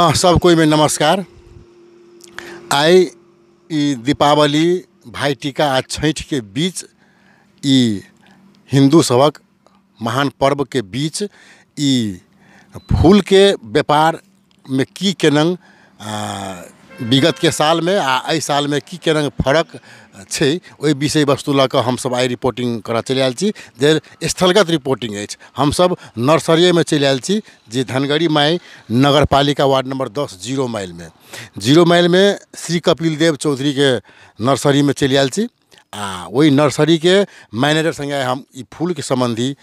हाँ, सबको में नमस्कार आई दीपावली दीपावली टीका आ के बीच हिंदू सबक महान पर्व के बीच के व्यापार में की के साल में आ साल में की केनंग फरक छै ओहि विषयवस्तु लऽ कऽ हमसब आइ रिपोर्टिंग करऽ चलि आयल छी जे स्थलगत रिपोर्टिंग अछि हमसब नर्सरिएमे चलि आयल छी जे धनगढ़ी माइ नगरपालिका वार्ड नम्बर दस जीरो माइलमे जीरो माइलमे श्री कपिल देव चौधरीके नर्सरीमे चलि आयल छी आ ओहि नर्सरीके मैनेजर सङ्गे हम ई फूलके सम्बन्धी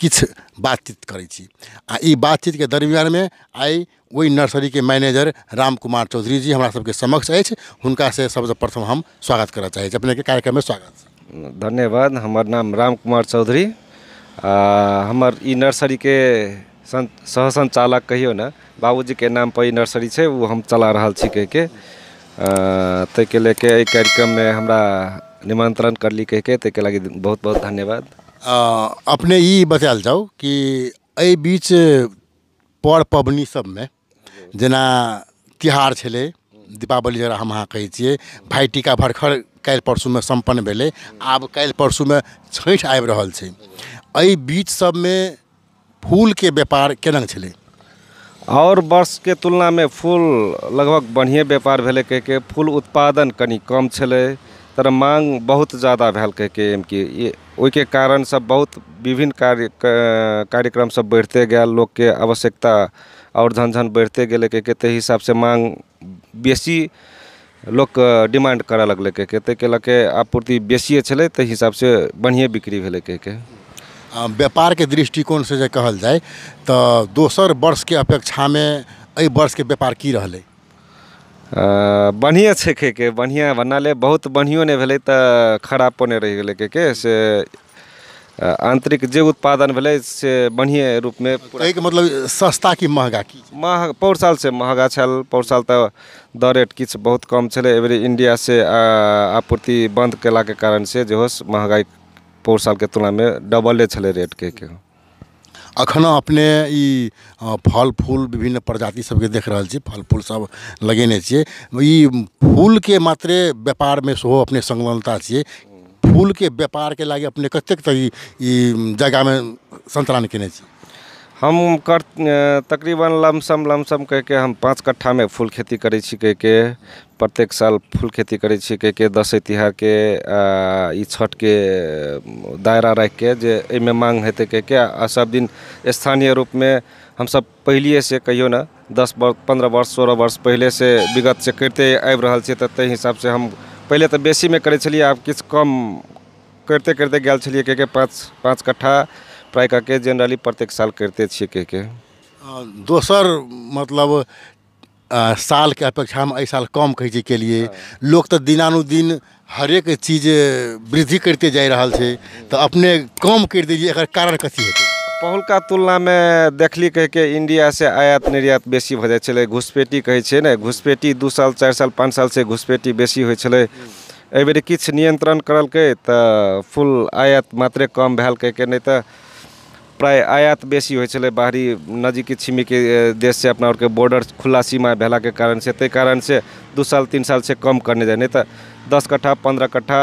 किछु बातचीत करै छी आ ई बातचीतके दरमियानमे आइ ओहि नर्सरीके मैनेजर राम कुमार चौधरी जी हमरा सबके समक्ष अछि हुनकासँ सबसँ प्रथम हम स्वागत करय चाहै छी कार्यक्रम में स्वागत धन्यवाद हमर नाम राम कुमार चौधरी आ हमर ई नर्सरीके सं सहसञ्चालक कहियौ ने के नाम पर नर्सरी छै ओ हम चला रहल छी कहिके ताहिके लऽ कऽ एहि कार्यक्रममे हमरा निमन्त्रण करली ते के लागि बहुत बहुत धन्यवाद अपने ई बतायल जाउ कि एहि बीच पर पाबनि में जना तिहार छलै दीपावली जरा हम अहाँ कहै छियै भाइटीका भरखर काल्हि परसूमे सम्पन्न भेलै आब काल्हि में छठ आबि रहल छै एहि बीच सभमे फूलके व्यापार केना छलै और तुलना में फूल लगभग बढ़िएँ व्यापार भेलै के फूल उत्पादन कनि कम छलै तर माँग बहुत ज़्यादा भेल कहिके के कि ओहि के कारण सब बहुत विभिन्न कार्य कार्यक्रम सब बढ़ते गया लोग के आवश्यकता और झनझन बढ़ते गए के कहते हिसाब से मांग बेसी लोग डिमांड करा लगल के कहते के लगे आपूर्ति बेसिए छले तो हिसाब से बढ़िए बिक्री भले के व्यापार के दृष्टिकोण से कहा कहल जाए तो दोसर वर्ष के अपेक्षा में अ वर्ष के व्यापार की रहले बढ़िया छै खायके बढ़िआँ बनल बहुत बढ़िओ नहि भेलै तऽ खराबो नहि रहि गेलै खायके से आंतरिक जो उत्पादन भले से बढ़िए रूपमे कहैके मतलब सस्ता कि महंगा की महग पौर साल से महगा छल पौर साल तऽ दर रेट किछु बहुत कम छलै एबरी इंडिया से आपूर्ति बंद के कारण से जो महंगाई पौर साल के तुलना में डबले छलै रेट के अखन अपने फल फूल विभिन्न प्रजाति सबके देख रहा है फल फूल सब लगेने फूल के फूलके मात्रे में सो अपने संलग्नता के व्यापार के लागि अपने कतेक तऽ ई जगहमे सञ्चालन कयने छी हम कर तकरीबन लमसम लमसम कह के हम पाँच कट्ठा में फूल खेती करै छी के प्रत्येक साल फूल खेती करै छी दस तिहार के छठ के दायरा के जे मांग माँग कह के आ सब दिन स्थानीय रूप में हम सब पहले से कहियो ना दस वर्ष पंद्रह वर्ष सोलह वर्ष विगत से करते आबि रहा है ते हिसाब से हम पहिले तो बेसीमे करै छलियै आब किछु कम करते करते गेल कह के पाँच पाँच कट्ठा प्राय करके जनरली प्रत्येक साल करते कह के दोसर मतलब आ, साल के अपेक्षा हम एहि साल कम कहे के लिए लोग तो दिनानुदिन हरेक चीज वृद्धि करते जा रहा है तो अपने कम कर दीजिए एक कारण कथी हेतै पहुलका तुलनामे देखली इंडिया से आयात निर्यात बेसी भ जाए घुसपेटी कहे ना घुसपेटी दू साल चार साल पाँच से घुसपेटी बेसी होइ छलै हम्म। कि नियंत्रण करल के फुल आयात मात्रे कम कह के नहीं तो प्राय आयात बेसी बाहरी छलै बाहरी नजीकी से अपना आओरके बॉर्डर खुला सीमा के कारण से ते कारण से दू साल तीन साल से कम करने जाए नहीं तो दस कट्ठा पंद्रह कट्ठा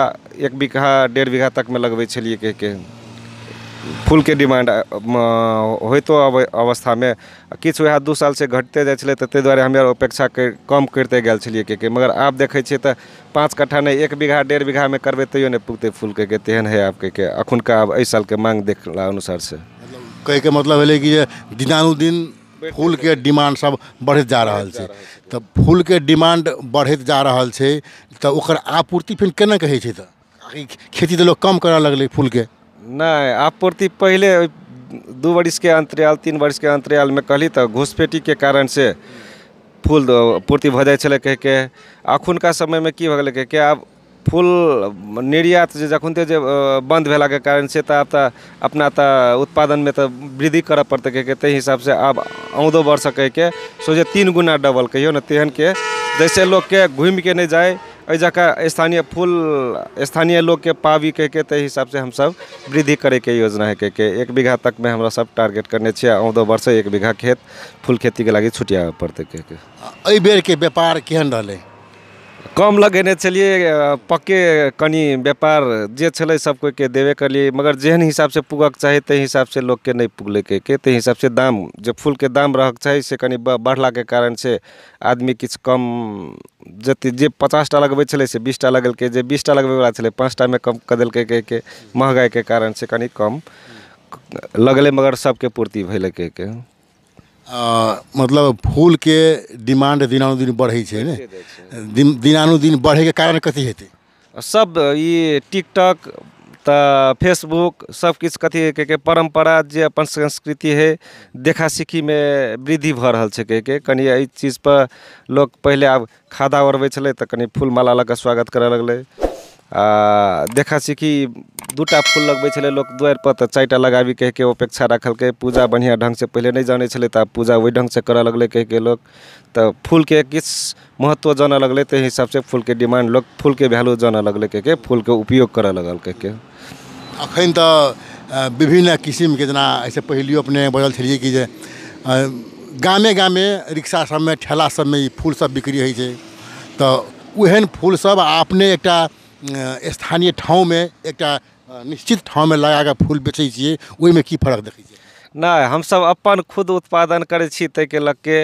एक बीघा डेढ़ बीघा छे कह के फूल के डिमांड तो अवस्था में कि वह दू से घटते जाइ छलै तऽ ताहि दुआरे हमे कम करते गए छलियै के के मगर आब देखिए तो पाँच कट्ठा नहीं एक बीघा डेढ़ बीघा में करबे तैयो नहीं पुगते फूल के तेहन है आप के अखुनका अब आब साल के मांग देखला से कहे के मतलब है कि दिनानुदिन फूल के डिमांड सब बढ़त जा रहा है तो फूल के डिमांड बढ़त जा रहा है तो आपूर्ति फिर केना कहे तो खेती तो लोग कम करे लगल फूल के नहीं आपूर्ति पहले दू वर्ष के अंतराल तीन वर्ष के अंतराल में कहली तो घुसपेटी के कारण से फूल पूर्ति भ जाए कह के अखुनका समय में कि भगल कह के आब फूल निर्यात जे जखन बंद भेला के कारण से तो अपना तो उत्पादन में तो वृद्धि करे पड़ते के ते हिसाब से अब आउदो वर्ष कह के सोचे तीन गुना डबल कहियो ना तेहन के जैसे लोग के घूम के नहीं जाए अ जगह स्थानीय फूल स्थानीय लोग के पावी कह के हिसाब से हम सब वृद्धि करे के योजना है कह के एक बीघा तक में हम सब टारगेट करने छे वर्ष एक बीघा खेत फूल खेती के लगे छुटिया पड़ते कह के बेर के व्यापार केहन रहें कम लगेने चलिए पक्के कनी व्यापार जे छे सब कोई के देवे करिए मगर जेहन हिसाब से पुगक चाहिए ते हिसाब से लोग के नहीं पुगल के के ते हिसाब से दाम जो फूल के दाम रहक चाहिए से कनी बढ़ला के कारण से आदमी किस कम जति जे पचास टा लगबे छले से बीस टा लगल के जे बीस टा लगबे वाला छले पाँच टा में कम क दिल्क के, के महंगाई के कारण से कनी कम लगल मगर सबके पूर्ति भैल के, के। मतलब फूल के डिमांड दिनानुदिन बढ़ै छै बढ़े दिन कारण कथी हेतै सब टिकटक टिकटॉक तऽ फेसबुक सबकिछु कथी के के परम्परा जे अपन संस्कृति है देखा सीखी में वृद्धि भऽ रहल छै के के कनि एहि चीजपर लोक पहिले आब खादा ओढ़बै छलै तऽ फूल माला लग कऽ स्वागत करे लगल आ देखा सीखी दूटा फूल लगबै छलै लोक दुआरिपर तऽ चारि कह के कहिके रखल के पूजा बढ़िया ढंग से पहले नहीं जाने तऽ आब पूजा करे ढङ्गसँ कह के लोग तो फूल के किस महत्व जानऽ हिसाब से फूल के डिमांड लोग फूल के वैल्यू कह के फूल के उपयोग करऽ लगल के अखन तो विभिन्न के जना ऐसे पहिलियो अपने बजल छे कि गामे गामे रिक्शा में ठेला में फूल सब बिक्री हो तो ओहन फूलसभ अपने एक स्थानीय ठाव में एक निश्चित ठाउँमे लगाकऽ फूल बेचै छियै ओहिमे की फरक देखै छियै नहि हमसब अपन खुद उत्पादन करै छी ताहिके लऽ के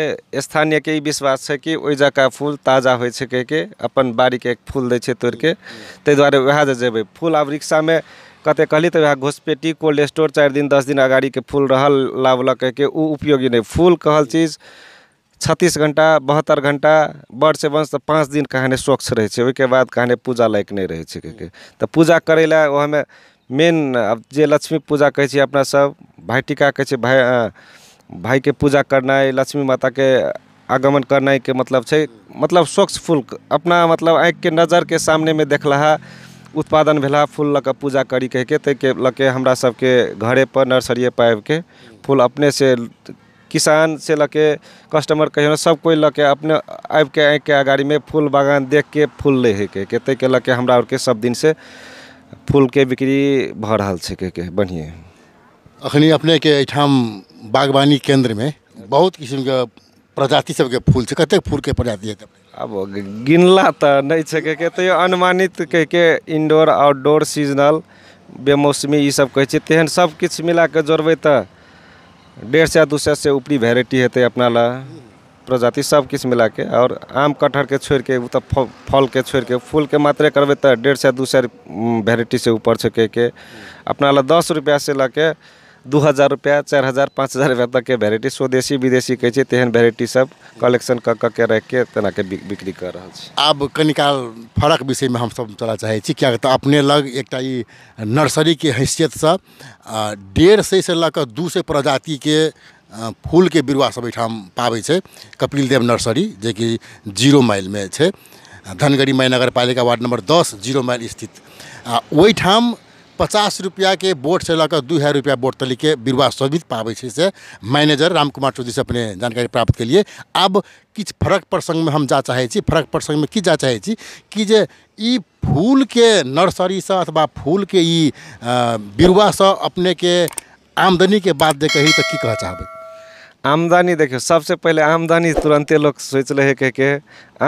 स्थानीयके ई विश्वास छै कि ओहि जगह फूल ताजा होइ छै कहिके अपन बाड़ीके फूल दै छै तोड़िके ताहि दुआरे वएह जे जेबै फूल आब रिक्शामे कते कहली तऽ वएह घोसपेटी कोल्ड स्टोर चारि दिन दस दिन अगाड़ीके फूल रहल लाबलक कहिके ओ उपयोगी नहि फूल कहल चीज छत्तीस घंटा बहत्तर घंटा बड़ से बंश तऽ पाँच दिन कहने स्वच्छ रहे के बाद कहने पूजा लायक नहीं रहे छै के तऽ पूजा करै लए ओहिमे मेन अब जे लक्ष्मी पूजा कहै छियै अपनासभ भाइटिका भाई आ, भाई अं, के पूजा है लक्ष्मी के आगमन करना के मतलब छै मतलब स्वच्छ फूल अपना मतलब आँख के नजर सामने में देख ला उत्पादन भेला फूल लऽ पूजा करी कह के ते के घरे पर घरेपर नर्सरिएपर आबिके फूल अपने से किसान से लके कस्टमर कहियो सब कोई लके अपने आब के आँख के अगाड़ी में फूल बागान देख के फूल ले है के कते के लके हमरा और के सब दिन से फूल के बिक्री भ रहा है के, के बढ़िए अखनी अपने के अठाम बागवानी केंद्र में बहुत किस्म के प्रजाति सबके फूल है कते फूल के प्रजाति है अब गिनला तो नहीं है के तैयो अनुमानित कह के इंडोर आउटडोर सीजनल बेमौसमी ये सब कहे तेहन सब किस मिला के जोड़बे तो डेढ़ से दूसरे से ऊपरी वेराइटी हेतु तो अपना ला प्रजाति सब किस मिला के और आम कटहर के छोड़ के तो फल के छोड़ के फूल के मात्रे करबे तो डेढ़ से दू सौ वेराइटी से ऊपर से के अपना ला दस रुपया से के दू हजार रुपैआ चारि हजार पाँच हजार रुपैआ तकके वेराइटी स्वदेशी विदेशी कहै छै तेहन वेराइटी सब कलेक्शन कऽ कऽ के राखिके तेनाके बिक्री कऽ रहल छी आब कनिका फरक विषयमे हमसभ चलय चाहै छी किएक तऽ अपने लग एकटा ई नर्सरीके हैसियतसँ डेढ़ सएसँ लऽ कऽ दू सए प्रजातिके फूलके बिरुआसभ एहिठाम पाबै छै कपिल देव नर्सरी जेकि जीरो माइलमे छै धनगढ़ी माइ वार्ड नम्बर दस जीरो माइल स्थित आ ओहिठाम पचास के बोर्ड से लगकर दू हजार रुपया बोर्ड तलीके बिरुआ समेत पाबै से मैनेजर रामकुमार से अपने जानकारी प्राप्त केलिए अब किछु फरक में हम जा चाहे छी फरक में कि जा चाहे कि जे ई नर्सरी से अथवा फूलके ई के आमदनी के बात दे कही तो कि कह चाहब आमदनी देखियो सबसे पहले आमदनी लोग सोच रहे कह के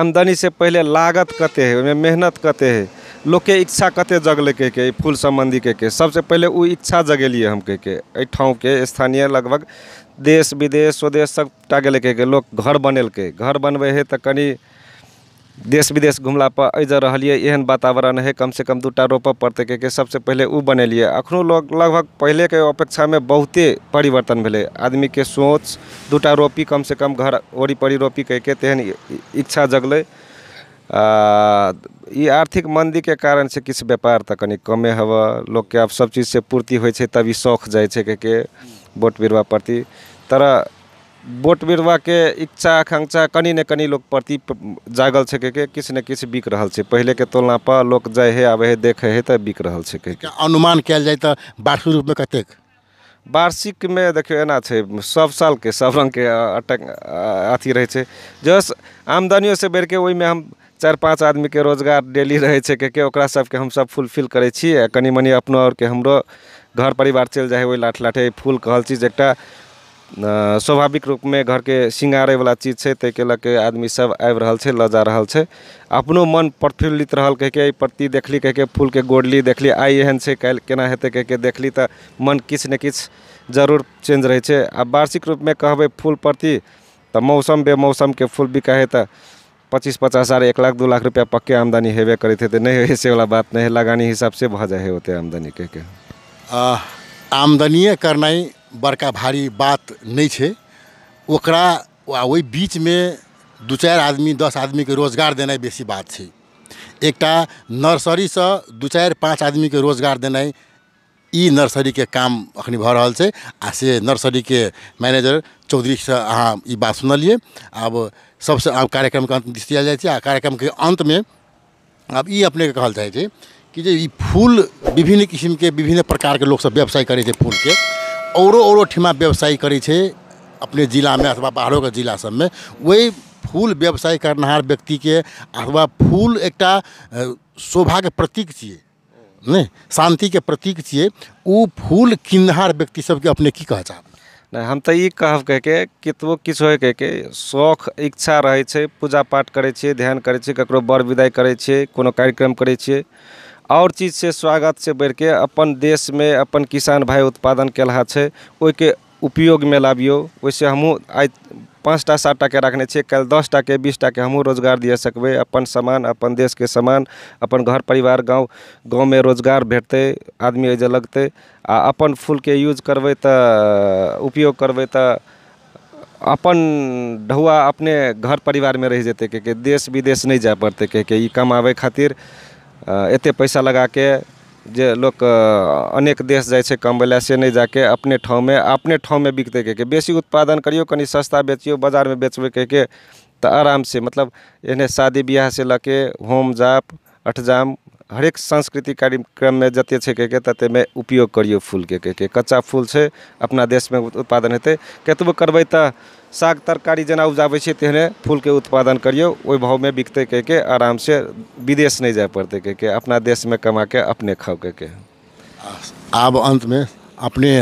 आमदनी से पहले लागत कते है मेहनत कते है लोग के इच्छा कते जगल के के फूल संबंधी के के सबसे पहले वो इच्छा जगेलिए हम के के अ के स्थानीय लगभग देश विदेश स्वदेश सब टा गल के लोग घर बनल के घर बनबे है तो कनी देश विदेश घूमला पर अजर रहिए एहन वातावरण है कम से कम दूटा रोप पड़ते के, के सबसे पहले उ बनलिए अखनों लोग लगभग पहले के अपेक्षा में बहुते परिवर्तन भले आदमी के सोच दूटा रोपी कम से कम घर ओरी परी रोपी कह के तेहन इच्छा जगल ये आर्थिक मंदी के कारण से किस व्यापार तऽ कनी कमे लोग के अब सब से पूर्ति हो तभी शौख जाए के वोट बिरवा प्रति तर वोट के इच्छा आकांक्षा कनी ने कनी लोग प्रति जागल छे के किस न किस बिक पहले के तुलना पर लोग जाए है आवे है देखे है तब बिक रहा है अनुमान कल जाए तो वार्षिक में कतेक में देखियो एना साल के सब रंग के अटक अथी आमदनियों से बढ़ के वही में हम चार पाँच के रोजगार डेली रहै छै किएकि ओकरा सबके फुलफिल करै छियै कनि मनि अपनो के हमरो घर परिवार चल जाए वही लाठ लाठे फूल कहल चीज एक स्वाभाविक के सिंगारे वाला चीज है ते लऽ के आदमीसब आबि रहल छै ल जा रहल है अपनो मन प्रफुल्लित रहल कह के प्रति देखली फूल के गोड़ली देखली आई एहन से कल केना कह के देखली तऽ मन किस न किस जरूर चेंज रहे छै आ वार्षिक में कहबै फूल प्रति तऽ मौसम के फूल बिका है पच्चीस पचास हजार एक लाख दो लाख रुपया पक्के आमदनी हेबे करे थे तो नहीं ऐसे वाला बात नहीं है लगानी हिसाब से भ जाए होते आमदनी कह के आमदनिए करना बड़का भारी बात नहीं है ओकरा वही बीच में दू चार आदमी दस आदमी के रोजगार देना बेसी बात है एक नर्सरी से दू चार पाँच आदमी के रोजगार देना इ नर्सरी के काम अखनी भऽ रहल छै आ से नर्सरी के मैनेजर चौधरी से अब ई बात सबसँ आब कार्यक्रमके अन्त दिस जाए कार्यक्रम के अंत में आब ई अपने कहा जाए थे कि जो फूल विभिन्न के विभिन्न लोग सब व्यवसाय करे फूल के औरो और ठिमा व्यवसाय करे थे अपने में अथवा बाहरों के जिला में वही फूल व्यवसाय व्यक्ति व्यक्तिके अथवा फूल एक शोभा के प्रतीक नहीं शांति के प्रतीक छे उ फूल किन्नहार व्यक्ति सबके अपने की कह चाहबै हम कह कह कहब कितो किस हो कह के शौख इच्छा रहे छे, पूजा पाठ करे छे, ध्यान करे छे, ककरो बर विदाई करे छे, कोनो कार्यक्रम चीज से स्वागत से बढ़ के अपन में अपन किसान भाई उत्पादन कयलहा छै ओइके उपयोग में लाबियो वैसे हम आज पाँच टा सात के रखने छे कल दस के बीस के हम रोजगार दिए सकबे अपन सामान अपन देश के सामान अपन घर परिवार गाँव में रोजगार भेटते आदमी अजय लगते आ अपन फूल के यूज करबे त उपयोग करबे त अपन ढौआ अपने घर में रह जेतै के देश विदेश नहीं जाए पड़ते के ई कमाबे खातिर एते पैसा लगा के जे लोग अनेक देश जाए कम कमबै से नहीं जाके अपने ठाव में अपने ठाव बिकते कह के बेसी उत्पादन करियो कनि सस्ता बाज़ार में बाजारमे बेचबै कहिके आराम मतलब से मतलब एने शादी ब्याह से लके होम जाप अठजाम एक सांस्कृतिक में जते छै के तत में उपयोग करियो फूल के के कच्चा फूल से अपना देश में उत्पादन हेतु कतबो करब साग तरकारी जना उपजाबै तेहने फूल के उत्पादन करियौ भाव में बिकते के के से विदेश नहीं जाए पड़ते के के अपना देश में कमा के अपने खाओ के के आब अंत में अपने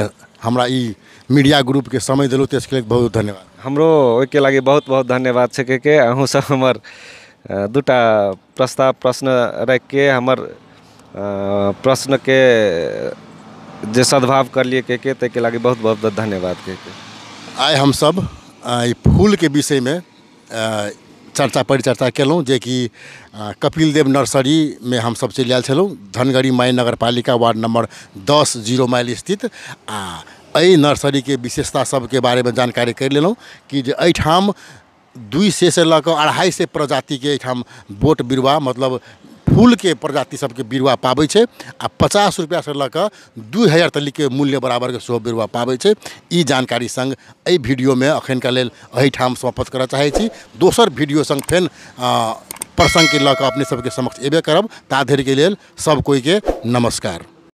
हमरा ई मीडिया के समय देलहुँ त्यसके लेल बहुत धन्यवाद हमरो ओके लागे बहुत बहुत धन्यवाद छे के के सब हमर दूटा प्रस्ताव प्रश्न रख के हमार प्रश्न के जे सद्भाव कर लिए के के ते के लगे बहुत बहुत धन्यवाद के के आई हम सब फूल के विषय में चर्चा परिचर्चा कयलहुँ जेकि कपिलदेव में हम सब चल छलहुँ धनगरी माइ नगर पालिका वार्ड नम्बर दस जीरो माइल स्थित आ नर्सरी के विशेषता बारे में जानकारी कर लूँ कि अठाम दुई सय से लऽ कऽ अढ़ाइ सय प्रजातिके एहिठाम बोट बिरुवा मतलब फूलके प्रजाति सभके बिरुवा पाबै छै आ पचास रुपैआसँ लऽ कऽ दू हजार तलीके मूल्य बराबरके सेहो बिरुवा पाबै छै ई जानकारी सङ्ग एहि वीडियोमे एखनका लेल एहिठाम समाप्त करय चाहै छी दोसर वीडियो सङ्ग फेन प्रसङ्गके लऽ कऽ अपने सभके समक्ष एबे करब ता धरिके लेल सभ कोइके नमस्कार